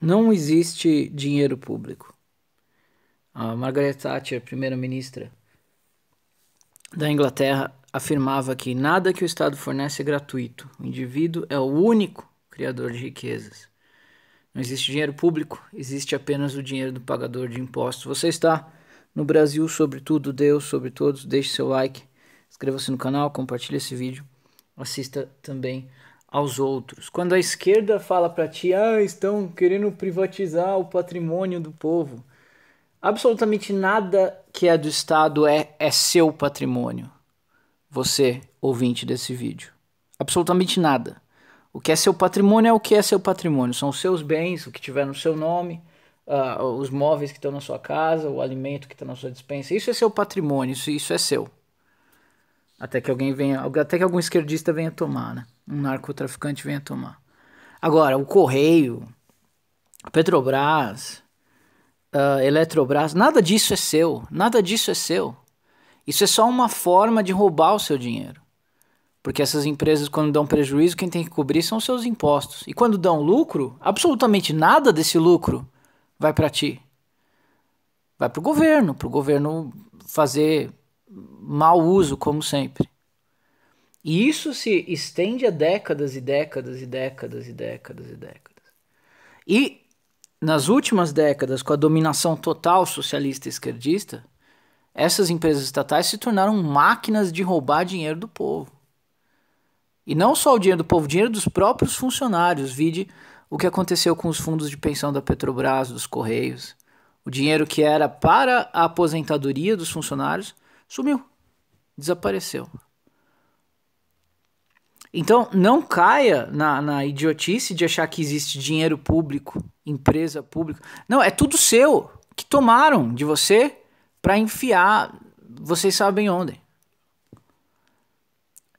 Não existe dinheiro público. A Margaret Thatcher, primeira-ministra da Inglaterra, afirmava que nada que o Estado fornece é gratuito. O indivíduo é o único criador de riquezas. Não existe dinheiro público, existe apenas o dinheiro do pagador de impostos. Você está no Brasil, sobretudo, Deus, sobre todos. Deixe seu like, inscreva-se no canal, compartilhe esse vídeo, assista também aos outros. Quando a esquerda fala para ti, ah, estão querendo privatizar o patrimônio do povo. Absolutamente nada que é do Estado é, é seu patrimônio. Você, ouvinte desse vídeo. Absolutamente nada. O que é seu patrimônio é o que é seu patrimônio. São os seus bens, o que tiver no seu nome, uh, os móveis que estão na sua casa, o alimento que está na sua dispensa. Isso é seu patrimônio, isso, isso é seu. Até que alguém venha, até que algum esquerdista venha tomar, né? Um narcotraficante venha tomar. Agora, o Correio, Petrobras, uh, Eletrobras, nada disso é seu, nada disso é seu. Isso é só uma forma de roubar o seu dinheiro. Porque essas empresas, quando dão prejuízo, quem tem que cobrir são os seus impostos. E quando dão lucro, absolutamente nada desse lucro vai para ti. Vai para o governo, para o governo fazer mau uso, como sempre. E isso se estende a décadas e décadas e décadas e décadas e décadas. E nas últimas décadas, com a dominação total socialista esquerdista, essas empresas estatais se tornaram máquinas de roubar dinheiro do povo. E não só o dinheiro do povo, o dinheiro dos próprios funcionários. Vide o que aconteceu com os fundos de pensão da Petrobras, dos Correios. O dinheiro que era para a aposentadoria dos funcionários Sumiu. Desapareceu. Então, não caia na, na idiotice de achar que existe dinheiro público, empresa pública. Não, é tudo seu que tomaram de você para enfiar vocês sabem onde.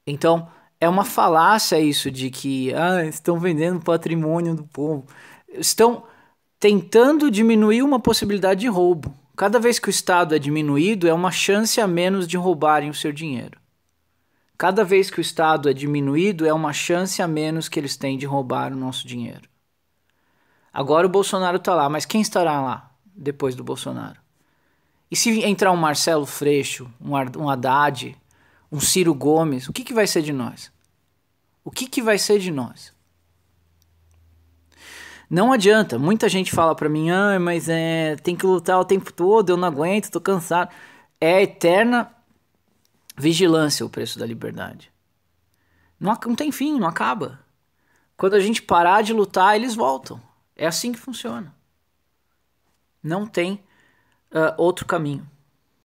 Então, é uma falácia isso de que ah, estão vendendo patrimônio do povo. Estão tentando diminuir uma possibilidade de roubo. Cada vez que o Estado é diminuído, é uma chance a menos de roubarem o seu dinheiro. Cada vez que o Estado é diminuído, é uma chance a menos que eles têm de roubar o nosso dinheiro. Agora o Bolsonaro está lá, mas quem estará lá depois do Bolsonaro? E se entrar um Marcelo Freixo, um, um Haddad, um Ciro Gomes, o que, que vai ser de nós? O que, que vai ser de nós? Não adianta. Muita gente fala pra mim, ah, mas é, tem que lutar o tempo todo, eu não aguento, tô cansado. É a eterna vigilância o preço da liberdade. Não, não tem fim, não acaba. Quando a gente parar de lutar, eles voltam. É assim que funciona. Não tem uh, outro caminho.